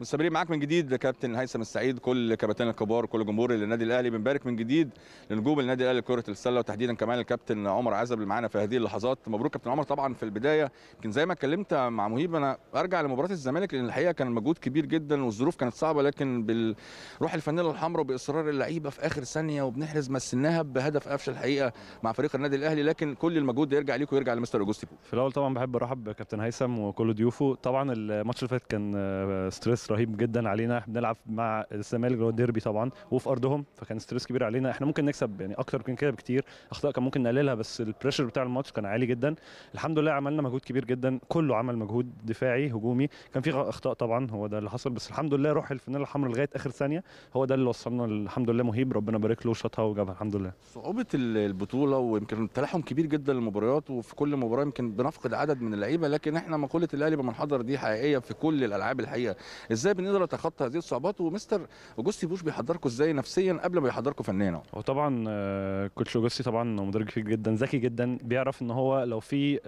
مستمرين معاك من جديد كابتن هيثم السعيد كل كباتن الكبار كل جمهور النادي الاهلي بنبارك من جديد لنجوم النادي الاهلي كره السله وتحديدا كمان الكابتن عمر عزب اللي معانا في هذه اللحظات مبروك كابتن عمر طبعا في البدايه يمكن زي ما اتكلمت مع مهيب انا ارجع لمباراه الزمالك لان الحقيقه كان مجهود كبير جدا والظروف كانت صعبه لكن بالروح الفانله الحمراء وباصرار اللعيبه في اخر ثانيه وبنحرز مسناها بهدف قفشه الحقيقه مع فريق النادي الاهلي لكن كل المجهود ده يرجع ليك ويرجع لمستر اوجوستي في الاول طبعا بحب ارحب بكابتن هيثم وكل ضيوفه طبعا الماتش اللي فات كان آه، ستريس رهيب جدا علينا احنا بنلعب مع الزمالك اللي هو الديربي طبعا وفي ارضهم فكان ستريس كبير علينا احنا ممكن نكسب يعني اكتر من كده بكتير اخطاء كان ممكن نقللها بس البريشر بتاع الماتش كان عالي جدا الحمد لله عملنا مجهود كبير جدا كله عمل مجهود دفاعي هجومي كان في اخطاء طبعا هو ده اللي حصل بس الحمد لله روح الفنان الحمراء لغايه اخر ثانيه هو ده اللي وصلنا الحمد لله مهيب ربنا بارك له شاطها وجابها الحمد لله صعوبه البطوله ويمكن التلاحم كبير جدا للمباريات وفي كل مباراه يمكن بنفقد عدد من اللعيبه لكن احنا مقوله الاهلي بمنحدر دي حقيقيه في كل الالعاب الحقيقه ازاي بنقدر نتخطى هذه الصعوبات ومستر جوستي بوش بيحضركم ازاي نفسيا قبل ما يحضركم فنيا هو طبعا آه، كوتش جوستي طبعا مدرب كبير جدا ذكي جدا بيعرف ان هو لو في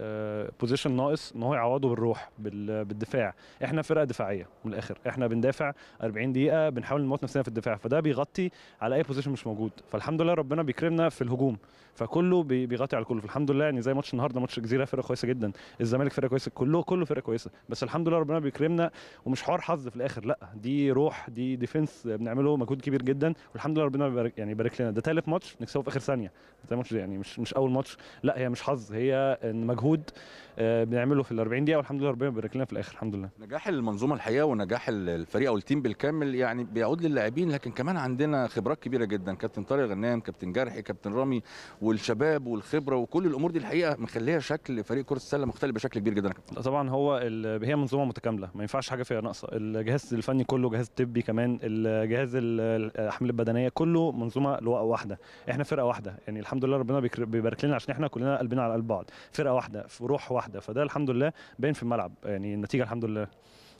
بوزيشن آه، ناقص ان هو يعوضه بالروح بالدفاع احنا فرقه دفاعيه من الاخر احنا بندافع 40 دقيقه بنحاول نموت نفسنا في الدفاع فده بيغطي على اي بوزيشن مش موجود فالحمد لله ربنا بيكرمنا في الهجوم فكله بيغطي على كله فالحمد لله يعني زي ماتش النهارده ماتش الجزيره فرقه كويسه جدا الزمالك فرقه كويسه كله كله فرقه كويسه بس الحمد لله ربنا بيكرمنا ومش حوار حظ في الاخر لا دي روح دي ديفنس بنعمله مجهود كبير جدا والحمد لله ربنا بيبارك يعني بارك لنا ده ثالث ماتش نكسبه في اخر ثانيه ده ماتش يعني مش مش اول ماتش لا هي مش حظ هي مجهود آه، بنعمله في ال 40 دقيقه والحمد لله ربنا بيبارك لنا في الاخر الحمد لله نجاح المنظومه الحقيقه ونجاح الفريق او التيم بالكامل يعني بيعود للاعبين لكن كمان عندنا خبرات كبيره جدا كابتن طارق غنام كابتن جرحي كابتن رامي والشباب والخبره وكل الامور دي الحقيقه مخليه شكل فريق كره السله مختلف بشكل كبير جدا طبعا هو هي منظومه متكامله ما ينفعش حاجه فيها ناقصه الجهاز الفني كله جهاز طبي كمان الجهاز الاحمال البدنيه كله منظومه لواء واحده احنا فرقه واحده يعني الحمد لله ربنا بيبارك لنا عشان احنا كلنا قلبنا على قلب بعض فرقه واحده في روح واحده فده الحمد لله باين في الملعب يعني النتيجه الحمد لله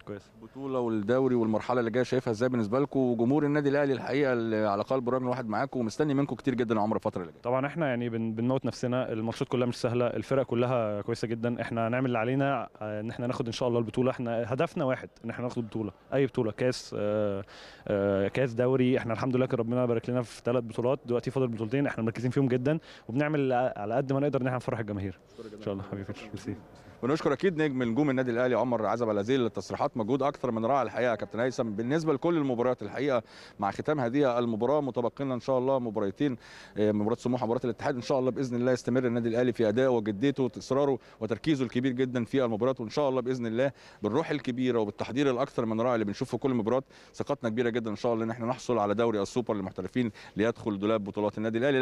كويسه البطوله والدوري والمرحله اللي جايه شايفها ازاي بالنسبه لكم وجمهور النادي الاهلي الحقيقه اللي على قلب رجل واحد معاكم ومستني منكم كتير جدا يا عمرو الفتره اللي جايه طبعا احنا يعني بنموت نفسنا الماتشات كلها مش سهله الفرق كلها كويسه جدا احنا هنعمل اللي علينا آه، ان احنا ناخد ان شاء الله البطوله احنا هدفنا واحد ان احنا ناخد البطوله اي بطوله كاس آه، آه، كاس دوري احنا الحمد لله كان ربنا بارك لنا في ثلاث بطولات دلوقتي فاضل بطولتين احنا مركزين فيهم جدا وبنعمل على قد ما نقدر ان احنا نفرح الجماهير ان شاء الله حبيبي ميرسي ونشكر اكيد نجم نجوم النادي الاهلي عمر عزب الازيل للتصريحات مجهود اكثر من رائع الحقيقه يا كابتن هيثم بالنسبه لكل المباريات الحقيقه مع ختام هذه المباراه متبقين ان شاء الله مباراتين آه، مباراه سموحه ومباراه الاتحاد ان شاء الله باذن الله يستمر النادي الاهلي في ادائه وجديته واصراره وتركيزه الكبير جدا في المباريات وان شاء الله باذن الله بالروح الكبيره وبالتحضير الاكثر من رائع اللي بنشوفه كل مباراه ثقتنا كبيره جدا ان شاء الله ان احنا نحصل على دوري السوبر للمحترفين ليدخل دولاب بطولات النادي الاهلي